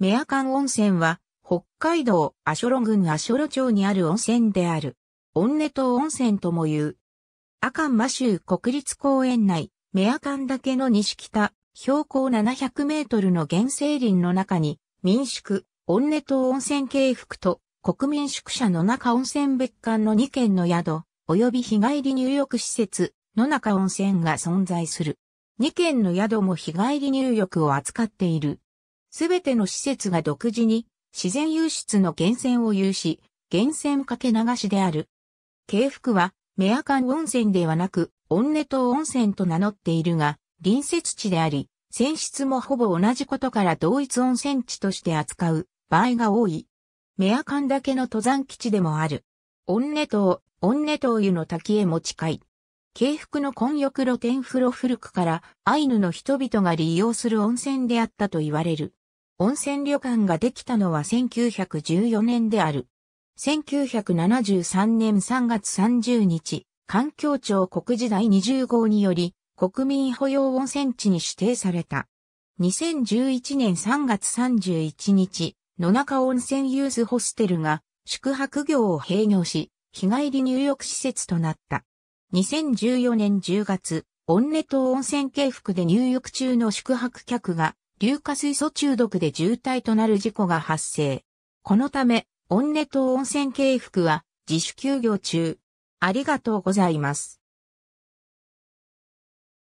メアカン温泉は、北海道アショロ郡アショロ町にある温泉である。温根島温泉とも言う。アカンマ州国立公園内、メアカン岳の西北、標高700メートルの原生林の中に、民宿、温根島温泉系服と、国民宿舎の中温泉別館の2軒の宿、及び日帰り入浴施設、の中温泉が存在する。2軒の宿も日帰り入浴を扱っている。すべての施設が独自に自然湧出の源泉を有し、源泉かけ流しである。京福は、メアカン温泉ではなく、温根島温泉と名乗っているが、隣接地であり、泉質もほぼ同じことから同一温泉地として扱う場合が多い。メアカンだけの登山基地でもある。温根島、温根島湯の滝へも近い。京福の混浴露天風呂古くからアイヌの人々が利用する温泉であったと言われる。温泉旅館ができたのは1914年である。1973年3月30日、環境庁国時代20号により、国民保養温泉地に指定された。2011年3月31日、野中温泉ユースホステルが宿泊業を閉業し、日帰り入浴施設となった。2014年10月、温根島温泉系服で入浴中の宿泊客が硫化水素中毒で渋滞となる事故が発生。このため、温根島温泉系服は自主休業中。ありがとうございます。